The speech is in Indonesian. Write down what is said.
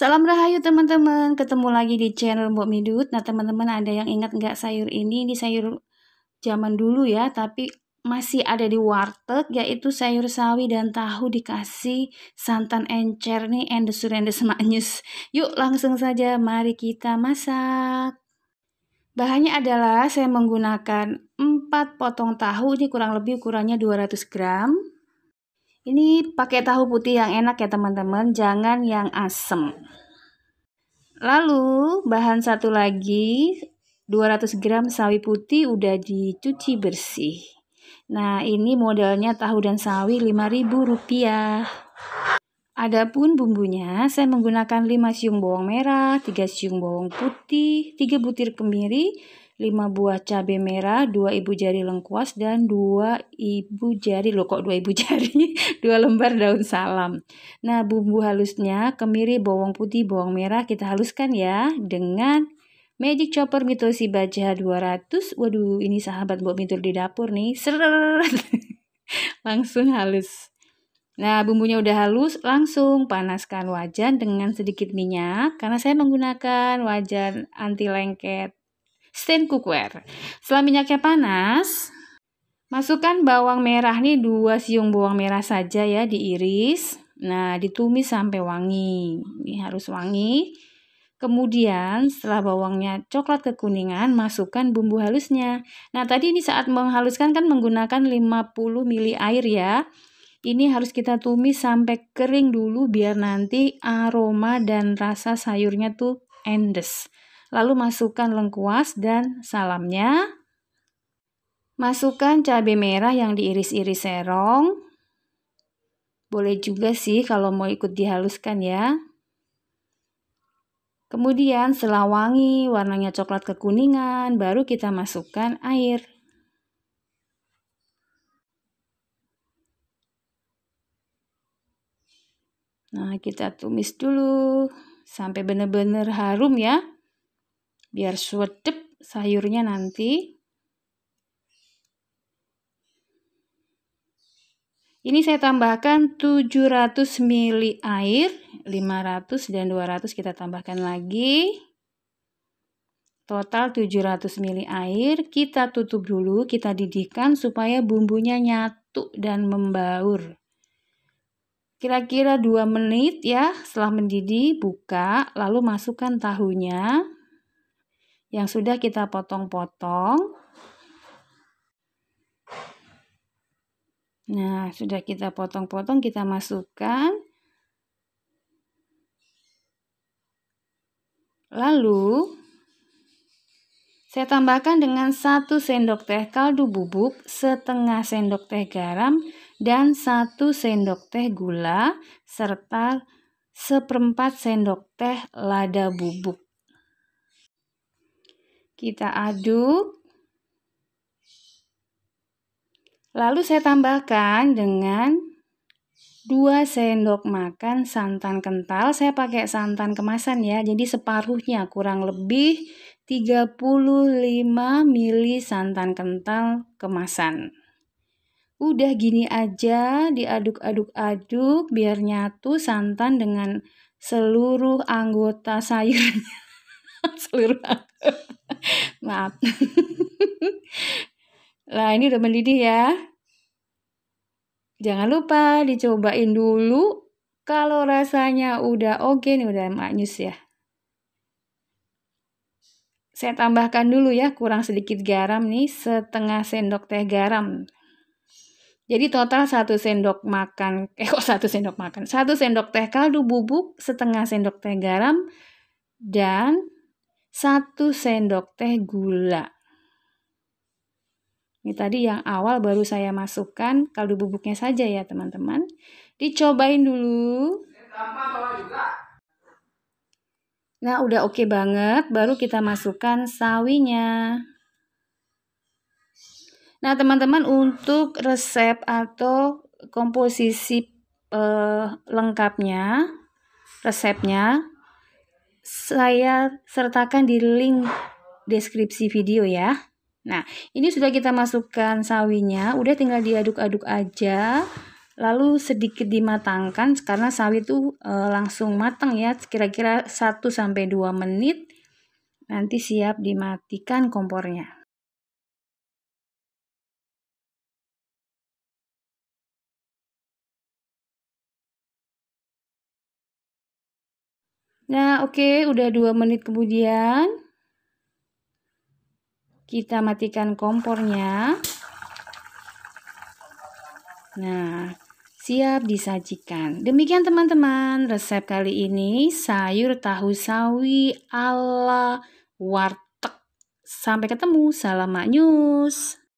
Salam rahayu teman-teman, ketemu lagi di channel Mbok Midut. Nah teman-teman ada yang ingat nggak sayur ini? Ini sayur zaman dulu ya, tapi masih ada di warteg yaitu sayur sawi dan tahu dikasih santan encer nih endes endes maknyus. Yuk langsung saja mari kita masak. Bahannya adalah saya menggunakan 4 potong tahu ini kurang lebih ukurannya 200 gram. Ini pakai tahu putih yang enak ya teman-teman, jangan yang asem. Lalu bahan satu lagi 200 gram sawi putih udah dicuci bersih. Nah, ini modalnya tahu dan sawi 5000 rupiah. Adapun bumbunya, saya menggunakan 5 siung bawang merah, 3 siung bawang putih, 3 butir kemiri, 5 buah cabai merah, 2 ibu jari lengkuas, dan 2 ibu jari, loh kok 2 ibu jari, 2 lembar daun salam. Nah, bumbu halusnya, kemiri, bawang putih, bawang merah, kita haluskan ya dengan Magic Chopper Mitosi Baja 200. Waduh, ini sahabat buat Mitur di dapur nih. Seret. Langsung halus. Nah, bumbunya udah halus, langsung panaskan wajan dengan sedikit minyak karena saya menggunakan wajan anti lengket stain cookware. Setelah minyaknya panas, masukkan bawang merah nih dua siung bawang merah saja ya diiris. Nah, ditumis sampai wangi. Ini harus wangi. Kemudian setelah bawangnya coklat kekuningan, masukkan bumbu halusnya. Nah, tadi ini saat menghaluskan kan menggunakan 50 ml air ya. Ini harus kita tumis sampai kering dulu biar nanti aroma dan rasa sayurnya tuh endes. Lalu masukkan lengkuas dan salamnya. Masukkan cabai merah yang diiris-iris serong. Boleh juga sih kalau mau ikut dihaluskan ya. Kemudian setelah wangi, warnanya coklat kekuningan, baru kita masukkan air. Nah, kita tumis dulu sampai benar-benar harum ya biar suedep sayurnya nanti. Ini saya tambahkan 700 ml air, 500 dan 200 kita tambahkan lagi. Total 700 ml air, kita tutup dulu, kita didihkan supaya bumbunya nyatu dan membaur. Kira-kira 2 menit ya, setelah mendidih buka, lalu masukkan tahunya yang sudah kita potong-potong. Nah, sudah kita potong-potong, kita masukkan. Lalu, saya tambahkan dengan 1 sendok teh kaldu bubuk, setengah sendok teh garam, dan 1 sendok teh gula, serta seperempat sendok teh lada bubuk. Kita aduk. Lalu saya tambahkan dengan 2 sendok makan santan kental. Saya pakai santan kemasan ya, jadi separuhnya kurang lebih 35 ml santan kental kemasan. Udah gini aja diaduk-aduk-aduk biar nyatu santan dengan seluruh anggota sayurnya. seluruh Maaf. nah, ini udah mendidih ya. Jangan lupa dicobain dulu. Kalau rasanya udah oke okay, nih udah maknyus ya. Saya tambahkan dulu ya kurang sedikit garam nih setengah sendok teh garam. Jadi total satu sendok makan, eh kok satu sendok makan, satu sendok teh kaldu bubuk, setengah sendok teh garam, dan 1 sendok teh gula. Ini tadi yang awal baru saya masukkan kaldu bubuknya saja ya teman-teman. Dicobain dulu. Nah udah oke okay banget, baru kita masukkan sawinya. Nah teman-teman untuk resep atau komposisi eh, lengkapnya, resepnya saya sertakan di link deskripsi video ya. Nah, ini sudah kita masukkan sawinya, udah tinggal diaduk-aduk aja. Lalu sedikit dimatangkan karena sawi itu e, langsung matang ya, kira-kira 1 sampai 2 menit. Nanti siap dimatikan kompornya. Nah, oke, okay, udah dua menit kemudian. Kita matikan kompornya. Nah, siap disajikan. Demikian teman-teman, resep kali ini sayur tahu sawi ala warteg. Sampai ketemu, salam maknyus.